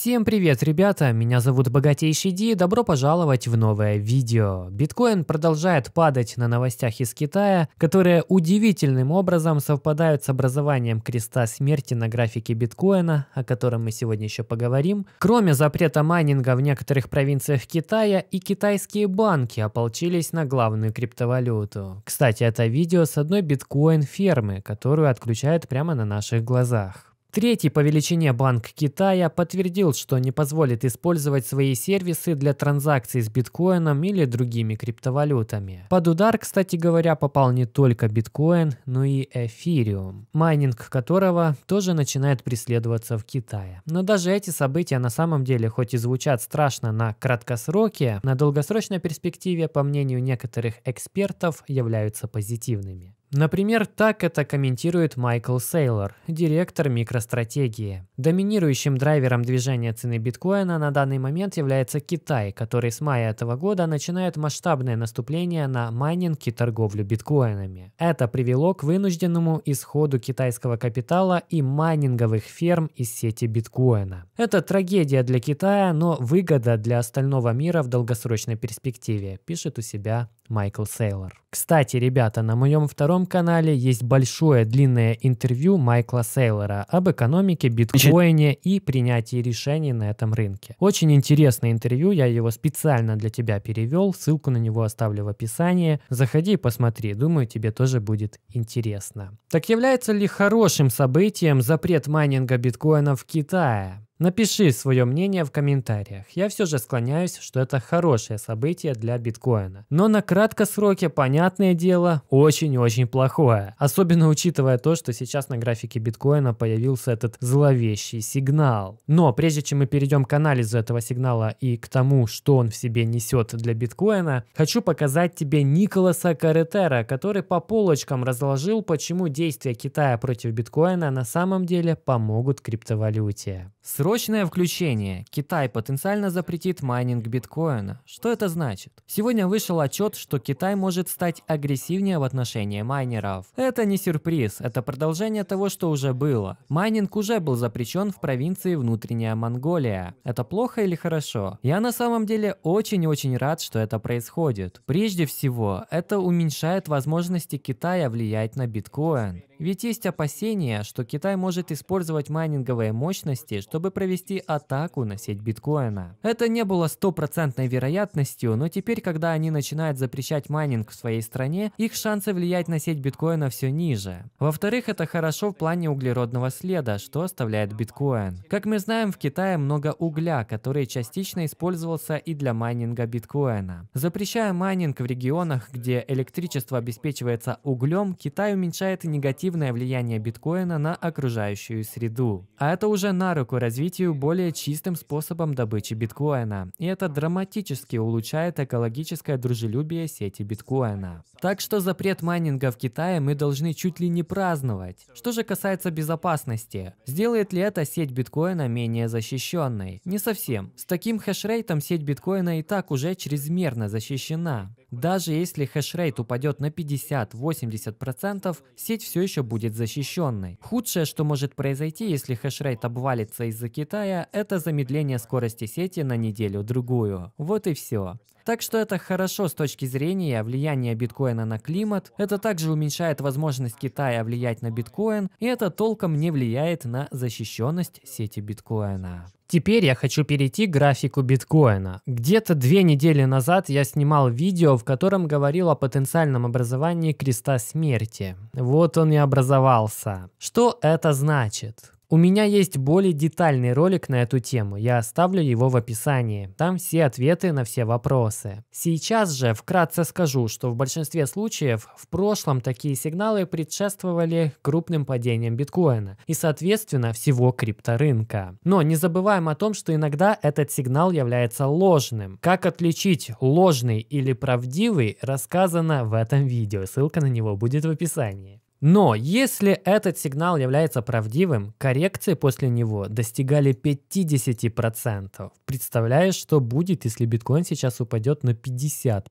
Всем привет, ребята! Меня зовут Богатейший Ди, добро пожаловать в новое видео. Биткоин продолжает падать на новостях из Китая, которые удивительным образом совпадают с образованием креста смерти на графике биткоина, о котором мы сегодня еще поговорим. Кроме запрета майнинга в некоторых провинциях Китая, и китайские банки ополчились на главную криптовалюту. Кстати, это видео с одной биткоин-фермы, которую отключают прямо на наших глазах. Третий по величине банк Китая подтвердил, что не позволит использовать свои сервисы для транзакций с биткоином или другими криптовалютами. Под удар, кстати говоря, попал не только биткоин, но и эфириум, майнинг которого тоже начинает преследоваться в Китае. Но даже эти события на самом деле хоть и звучат страшно на краткосроке, на долгосрочной перспективе, по мнению некоторых экспертов, являются позитивными. Например, так это комментирует Майкл Сейлор, директор микростратегии. Доминирующим драйвером движения цены биткоина на данный момент является Китай, который с мая этого года начинает масштабное наступление на майнинг и торговлю биткоинами. Это привело к вынужденному исходу китайского капитала и майнинговых ферм из сети биткоина. Это трагедия для Китая, но выгода для остального мира в долгосрочной перспективе, пишет у себя Майкл Сейлор. Кстати, ребята, на моем втором канале есть большое длинное интервью Майкла Сейлора об экономике, биткоине и принятии решений на этом рынке. Очень интересное интервью, я его специально для тебя перевел, ссылку на него оставлю в описании. Заходи и посмотри, думаю, тебе тоже будет интересно. Так является ли хорошим событием запрет майнинга биткоина в Китае? Напиши свое мнение в комментариях. Я все же склоняюсь, что это хорошее событие для биткоина. Но на краткосроке, понятное дело, очень-очень плохое. Особенно учитывая то, что сейчас на графике биткоина появился этот зловещий сигнал. Но прежде чем мы перейдем к анализу этого сигнала и к тому, что он в себе несет для биткоина, хочу показать тебе Николаса Каретера, который по полочкам разложил, почему действия Китая против биткоина на самом деле помогут криптовалюте. Срочное включение. Китай потенциально запретит майнинг биткоина. Что это значит? Сегодня вышел отчет, что Китай может стать агрессивнее в отношении майнеров. Это не сюрприз, это продолжение того, что уже было. Майнинг уже был запрещен в провинции Внутренняя Монголия. Это плохо или хорошо? Я на самом деле очень-очень рад, что это происходит. Прежде всего, это уменьшает возможности Китая влиять на биткоин. Ведь есть опасения, что Китай может использовать майнинговые мощности, чтобы провести атаку на сеть биткоина. Это не было стопроцентной вероятностью, но теперь, когда они начинают запрещать майнинг в своей стране, их шансы влиять на сеть биткоина все ниже. Во-вторых, это хорошо в плане углеродного следа, что оставляет биткоин. Как мы знаем, в Китае много угля, который частично использовался и для майнинга биткоина. Запрещая майнинг в регионах, где электричество обеспечивается углем, Китай уменьшает негативное влияние биткоина на окружающую среду. А это уже на руку развитию развитию более чистым способом добычи биткоина, и это драматически улучшает экологическое дружелюбие сети биткоина. Так что запрет майнинга в Китае мы должны чуть ли не праздновать. Что же касается безопасности, сделает ли это сеть биткоина менее защищенной? Не совсем. С таким хешрейтом сеть биткоина и так уже чрезмерно защищена. Даже если хешрейт упадет на 50-80%, сеть все еще будет защищенной. Худшее, что может произойти, если хешрейт обвалится из-за Китая, это замедление скорости сети на неделю-другую. Вот и все. Так что это хорошо с точки зрения влияния биткоина на климат, это также уменьшает возможность Китая влиять на биткоин, и это толком не влияет на защищенность сети биткоина. Теперь я хочу перейти к графику биткоина. Где-то две недели назад я снимал видео, в котором говорил о потенциальном образовании креста смерти. Вот он и образовался. Что это значит? У меня есть более детальный ролик на эту тему, я оставлю его в описании. Там все ответы на все вопросы. Сейчас же вкратце скажу, что в большинстве случаев в прошлом такие сигналы предшествовали крупным падениям биткоина и, соответственно, всего крипторынка. Но не забываем о том, что иногда этот сигнал является ложным. Как отличить ложный или правдивый, рассказано в этом видео, ссылка на него будет в описании. Но если этот сигнал является правдивым, коррекции после него достигали 50%. Представляешь, что будет, если биткоин сейчас упадет на 50%?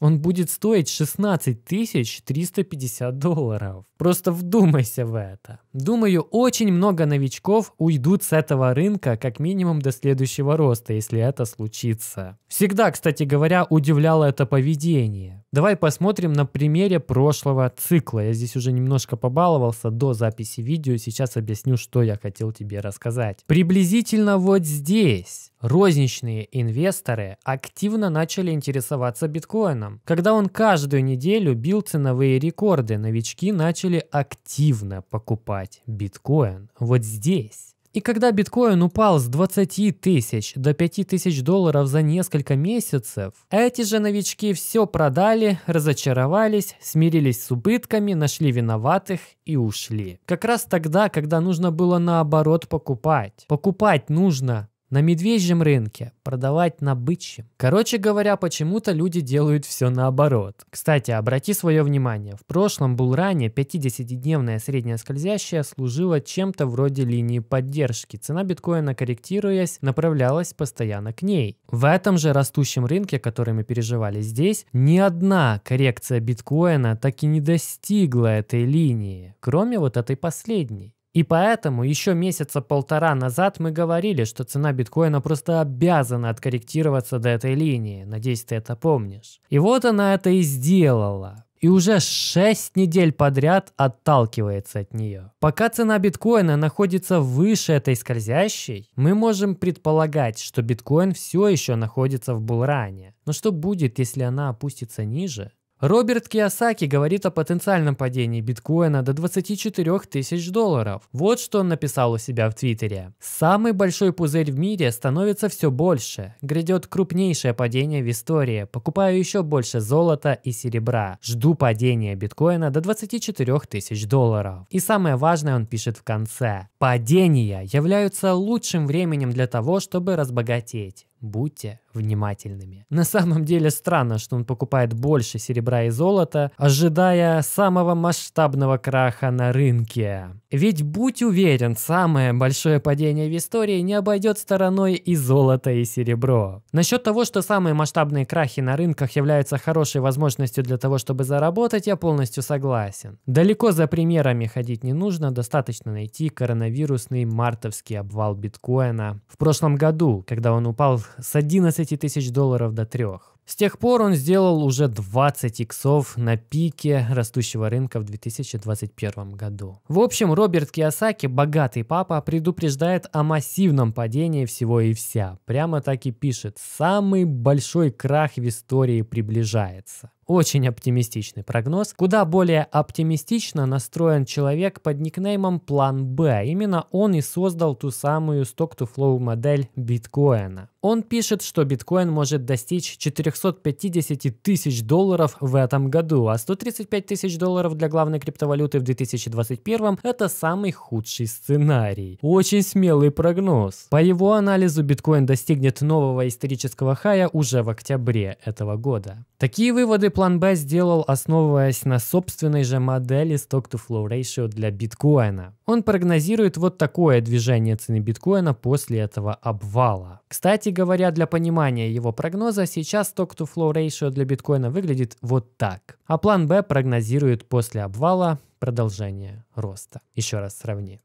Он будет стоить 16 350 долларов. Просто вдумайся в это. Думаю, очень много новичков уйдут с этого рынка как минимум до следующего роста, если это случится. Всегда, кстати говоря, удивляло это поведение. Давай посмотрим на примере прошлого цикла. Я здесь уже немножко побаловался до записи видео, сейчас объясню, что я хотел тебе рассказать. Приблизительно вот здесь розничные инвесторы активно начали интересоваться биткоином. Когда он каждую неделю бил ценовые рекорды, новички начали активно покупать биткоин. Вот здесь. И когда биткоин упал с 20 тысяч до 5 тысяч долларов за несколько месяцев, эти же новички все продали, разочаровались, смирились с убытками, нашли виноватых и ушли. Как раз тогда, когда нужно было наоборот покупать. Покупать нужно на медвежьем рынке, продавать на бычьем. Короче говоря, почему-то люди делают все наоборот. Кстати, обрати свое внимание, в прошлом булране 50-дневная средняя скользящая служила чем-то вроде линии поддержки. Цена биткоина, корректируясь, направлялась постоянно к ней. В этом же растущем рынке, который мы переживали здесь, ни одна коррекция биткоина так и не достигла этой линии, кроме вот этой последней. И поэтому еще месяца полтора назад мы говорили, что цена биткоина просто обязана откорректироваться до этой линии. Надеюсь, ты это помнишь. И вот она это и сделала и уже 6 недель подряд отталкивается от нее. Пока цена биткоина находится выше этой скользящей, мы можем предполагать, что биткоин все еще находится в булране. Но что будет, если она опустится ниже? Роберт Киосаки говорит о потенциальном падении биткоина до 24 тысяч долларов. Вот что он написал у себя в Твиттере. «Самый большой пузырь в мире становится все больше. Грядет крупнейшее падение в истории. Покупаю еще больше золота и серебра. Жду падения биткоина до 24 тысяч долларов». И самое важное он пишет в конце. «Падения являются лучшим временем для того, чтобы разбогатеть. Будьте внимательными. На самом деле странно, что он покупает больше серебра и золота, ожидая самого масштабного краха на рынке. Ведь будь уверен, самое большое падение в истории не обойдет стороной и золото, и серебро. Насчет того, что самые масштабные крахи на рынках являются хорошей возможностью для того, чтобы заработать, я полностью согласен. Далеко за примерами ходить не нужно, достаточно найти коронавирусный мартовский обвал биткоина. В прошлом году, когда он упал с 11 тысяч долларов до 3. С тех пор он сделал уже 20 иксов на пике растущего рынка в 2021 году. В общем, Роберт Киосаки, богатый папа, предупреждает о массивном падении всего и вся. Прямо так и пишет, самый большой крах в истории приближается очень оптимистичный прогноз. Куда более оптимистично настроен человек под никнеймом План Б. Именно он и создал ту самую сток-to-flow модель биткоина. Он пишет, что биткоин может достичь 450 тысяч долларов в этом году, а 135 тысяч долларов для главной криптовалюты в 2021 – это самый худший сценарий. Очень смелый прогноз. По его анализу, биткоин достигнет нового исторического хая уже в октябре этого года. Такие выводы план B сделал, основываясь на собственной же модели Stock-to-Flow Ratio для биткоина. Он прогнозирует вот такое движение цены биткоина после этого обвала. Кстати говоря, для понимания его прогноза, сейчас Stock-to-Flow Ratio для биткоина выглядит вот так. А план B прогнозирует после обвала продолжение роста. Еще раз сравни.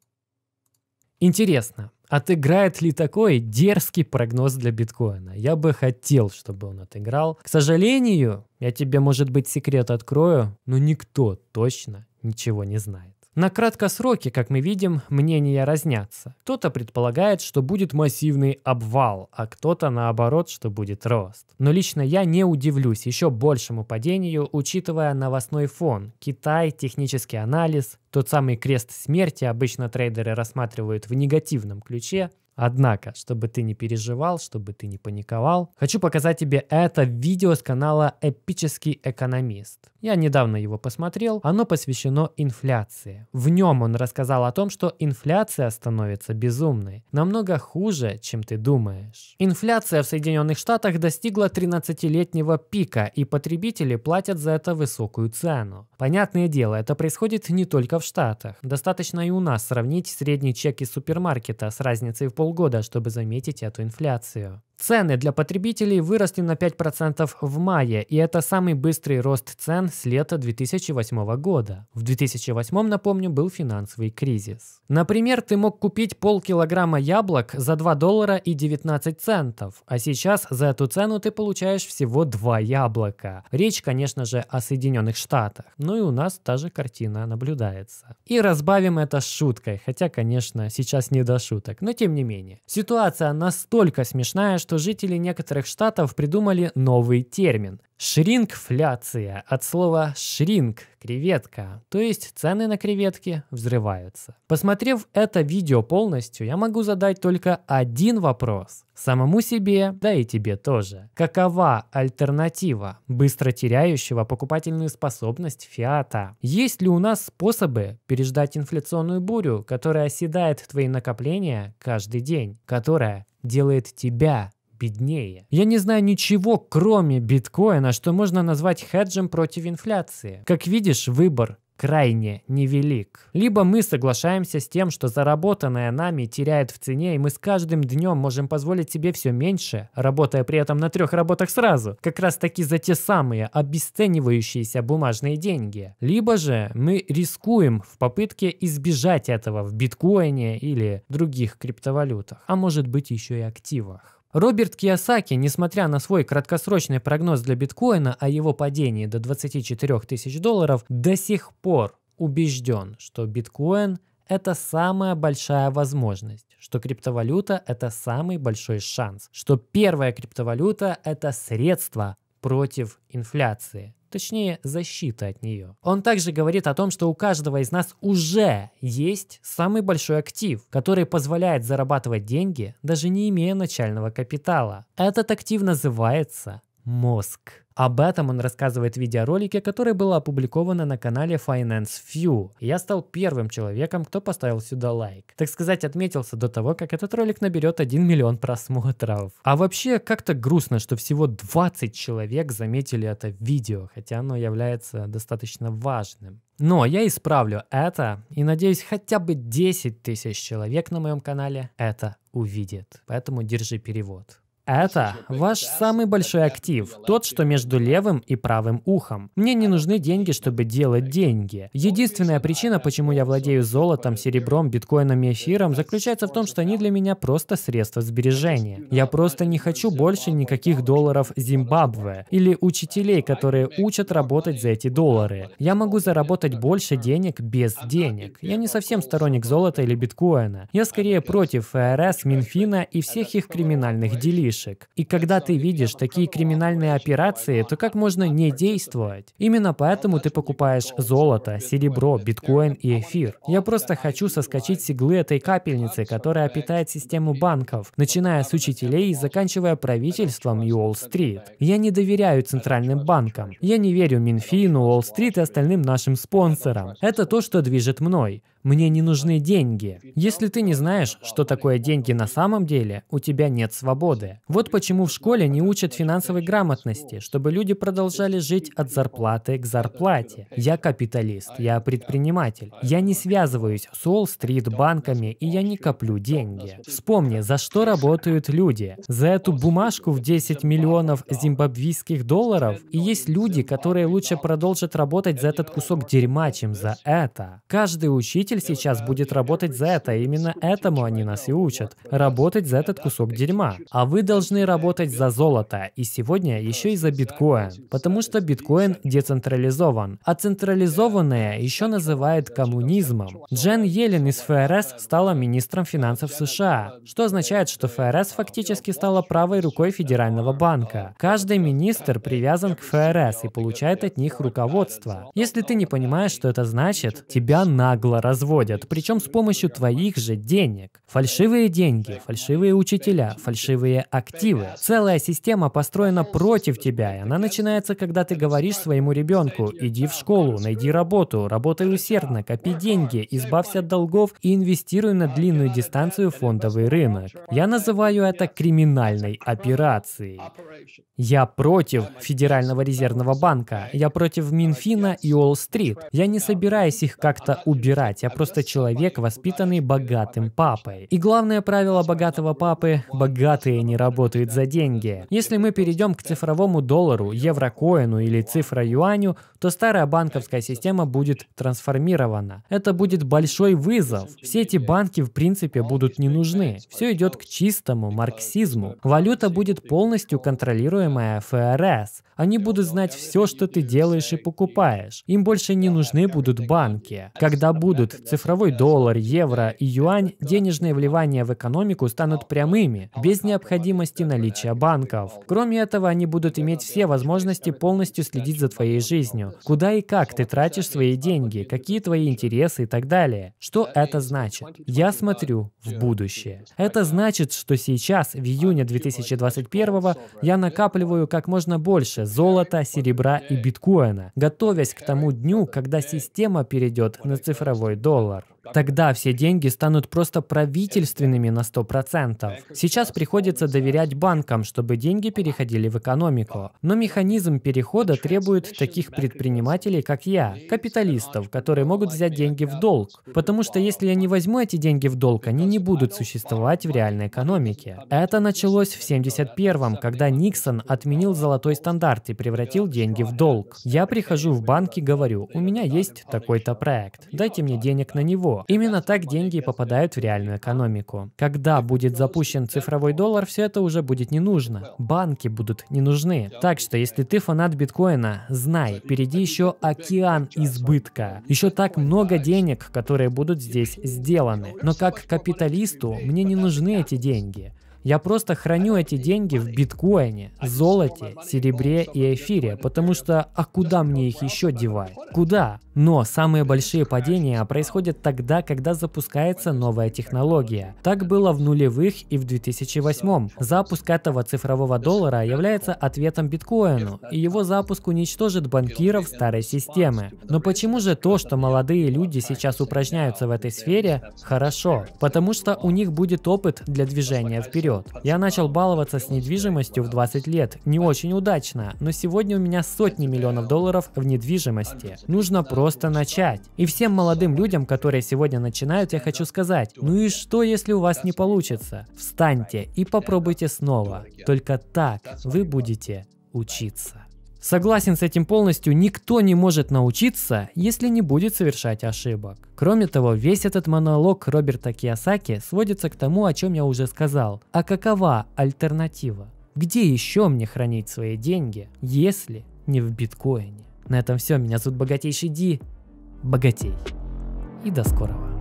Интересно, отыграет ли такой дерзкий прогноз для биткоина? Я бы хотел, чтобы он отыграл. К сожалению, я тебе, может быть, секрет открою, но никто точно ничего не знает. На краткосроке, как мы видим, мнения разнятся. Кто-то предполагает, что будет массивный обвал, а кто-то наоборот, что будет рост. Но лично я не удивлюсь еще большему падению, учитывая новостной фон, Китай, технический анализ, тот самый крест смерти обычно трейдеры рассматривают в негативном ключе, Однако, чтобы ты не переживал, чтобы ты не паниковал, хочу показать тебе это видео с канала «Эпический экономист». Я недавно его посмотрел, оно посвящено инфляции. В нем он рассказал о том, что инфляция становится безумной, намного хуже, чем ты думаешь. Инфляция в Соединенных Штатах достигла 13-летнего пика, и потребители платят за это высокую цену. Понятное дело, это происходит не только в Штатах. Достаточно и у нас сравнить средний чек из супермаркета с разницей в полгода, чтобы заметить эту инфляцию. Цены для потребителей выросли на 5% в мае, и это самый быстрый рост цен с лета 2008 года. В 2008, напомню, был финансовый кризис. Например, ты мог купить полкилограмма яблок за 2 доллара и 19 центов, а сейчас за эту цену ты получаешь всего 2 яблока. Речь, конечно же, о Соединенных Штатах. Ну и у нас та же картина наблюдается. И разбавим это шуткой, хотя, конечно, сейчас не до шуток, но тем не менее. Ситуация настолько смешная, что жители некоторых штатов придумали новый термин – шрингфляция, от слова «шринг» – креветка, то есть цены на креветки взрываются. Посмотрев это видео полностью, я могу задать только один вопрос. Самому себе, да и тебе тоже. Какова альтернатива быстро теряющего покупательную способность фиата? Есть ли у нас способы переждать инфляционную бурю, которая оседает твои накопления каждый день, которая делает тебя беднее. Я не знаю ничего, кроме биткоина, что можно назвать хеджем против инфляции. Как видишь, выбор крайне невелик. Либо мы соглашаемся с тем, что заработанное нами теряет в цене, и мы с каждым днем можем позволить себе все меньше, работая при этом на трех работах сразу, как раз таки за те самые обесценивающиеся бумажные деньги. Либо же мы рискуем в попытке избежать этого в биткоине или других криптовалютах, а может быть еще и активах. Роберт Киосаки, несмотря на свой краткосрочный прогноз для биткоина о его падении до 24 тысяч долларов, до сих пор убежден, что биткоин – это самая большая возможность, что криптовалюта – это самый большой шанс, что первая криптовалюта – это средство против инфляции точнее защита от нее. Он также говорит о том, что у каждого из нас уже есть самый большой актив, который позволяет зарабатывать деньги, даже не имея начального капитала. Этот актив называется мозг. Об этом он рассказывает в видеоролике, который был опубликован на канале Finance Few. Я стал первым человеком, кто поставил сюда лайк. Так сказать, отметился до того, как этот ролик наберет 1 миллион просмотров. А вообще, как-то грустно, что всего 20 человек заметили это видео, хотя оно является достаточно важным. Но я исправлю это и надеюсь хотя бы 10 тысяч человек на моем канале это увидит. Поэтому держи перевод. Это ваш самый большой актив, тот, что между левым и правым ухом. Мне не нужны деньги, чтобы делать деньги. Единственная причина, почему я владею золотом, серебром, биткоином и эфиром, заключается в том, что они для меня просто средства сбережения. Я просто не хочу больше никаких долларов Зимбабве или учителей, которые учат работать за эти доллары. Я могу заработать больше денег без денег. Я не совсем сторонник золота или биткоина. Я скорее против ФРС, Минфина и всех их криминальных делишек излишек. И когда ты видишь такие криминальные операции, то как можно не действовать? Именно поэтому ты покупаешь золото, серебро, биткоин и эфир. Я просто хочу соскочить с иглы этой капельницы, которая питает систему банков, начиная с учителей и заканчивая правительством и Уолл-стрит. Я не доверяю центральным банкам. Я не верю Минфину, Уолл-стрит и остальным нашим спонсорам. Это то, что движет мной. Мне не нужны деньги. Если ты не знаешь, что такое деньги на самом деле, у тебя нет свободы. Вот почему в школе не учат финансовой грамотности, чтобы люди продолжали жить от зарплаты к зарплате. Я капиталист, я предприниматель. Я не связываюсь с Уолл-стрит банками, и я не коплю деньги. Вспомни, за что работают люди. За эту бумажку в 10 миллионов зимбабвийских долларов. И есть люди, которые лучше продолжат работать за этот кусок дерьма, чем за это. Каждый учитель учитель сейчас будет работать за это. Именно этому они нас и учат. Работать за этот кусок дерьма. А вы должны работать за золото. И сегодня еще и за биткоин. Потому что биткоин децентрализован. А централизованное еще называют коммунизмом. Джен Елен из ФРС стала министром финансов США, что означает, что ФРС фактически стала правой рукой Федерального банка. Каждый министр привязан к ФРС и получает от них руководство. Если ты не понимаешь, что это значит, тебя нагло раз производят, причем с помощью твоих же денег. Фальшивые деньги, фальшивые учителя, фальшивые активы. Целая система построена против тебя, и она начинается, когда ты говоришь своему ребенку, иди в школу, найди работу, работай усердно, копи деньги, избавься от долгов и инвестируй на длинную дистанцию в фондовый рынок. Я называю это криминальной операцией. Я против Федерального резервного банка, я против Минфина и Уолл-стрит. Я не собираюсь их как-то убирать, я просто человек, воспитанный богатым папой. И главное правило богатого папы – богатые не работают за деньги. Если мы перейдем к цифровому доллару, еврокоину или цифро-юаню, то старая банковская система будет трансформирована. Это будет большой вызов. Все эти банки в принципе будут не нужны. Все идет к чистому марксизму. Валюта будет полностью контролируемая ФРС. Они будут знать все, что ты делаешь и покупаешь. Им больше не нужны будут банки. Когда будут Цифровой доллар, евро и юань, денежные вливания в экономику станут прямыми, без необходимости наличия банков. Кроме этого, они будут иметь все возможности полностью следить за твоей жизнью, куда и как ты тратишь свои деньги, какие твои интересы и так далее. Что это значит? Я смотрю в будущее. Это значит, что сейчас, в июне 2021 я накапливаю как можно больше золота, серебра и биткоина, готовясь к тому дню, когда система перейдет на цифровой доллар. доллар. Тогда все деньги станут просто правительственными на 100%. А сейчас приходится доверять банкам, чтобы деньги переходили в экономику. Но механизм перехода требует таких предпринимателей, как я, капиталистов, которые могут взять деньги в долг. Потому что если я не возьму эти деньги в долг, они не будут существовать в реальной экономике. Это началось в 71-м, когда Никсон отменил золотой стандарт и превратил деньги в долг. Я прихожу в банк и говорю, у меня есть такой-то проект, дайте мне денег на него, Именно так деньги попадают в реальную экономику. Когда будет запущен цифровой доллар, все это уже будет не нужно. Банки будут не нужны. Так что, если ты фанат биткоина, знай, впереди еще океан избытка. Еще так много денег, которые будут здесь сделаны. Но как капиталисту мне не нужны эти деньги. Я просто храню эти деньги в биткоине, золоте, серебре и эфире, потому что а куда мне их еще девать? Куда? Но самые большие падения происходят тогда, когда запускается новая технология. Так было в нулевых и в 2008. Запуск этого цифрового доллара является ответом биткоину, и его запуск уничтожит банкиров старой системы. Но почему же то, что молодые люди сейчас упражняются в этой сфере, хорошо? Потому что у них будет опыт для движения вперед вперед. Я начал баловаться с недвижимостью в 20 лет. Не очень удачно, но сегодня у меня сотни миллионов долларов в недвижимости. Нужно просто начать. И всем молодым людям, которые сегодня начинают, я хочу сказать, ну и что, если у вас не получится? Встаньте и попробуйте снова. Только так вы будете учиться. Согласен с этим полностью, никто не может научиться, если не будет совершать ошибок. Кроме того, весь этот монолог Роберта Киосаки сводится к тому, о чем я уже сказал. А какова альтернатива? Где еще мне хранить свои деньги, если не в биткоине? На этом все, меня зовут Богатейший Ди. Богатей. И до скорого.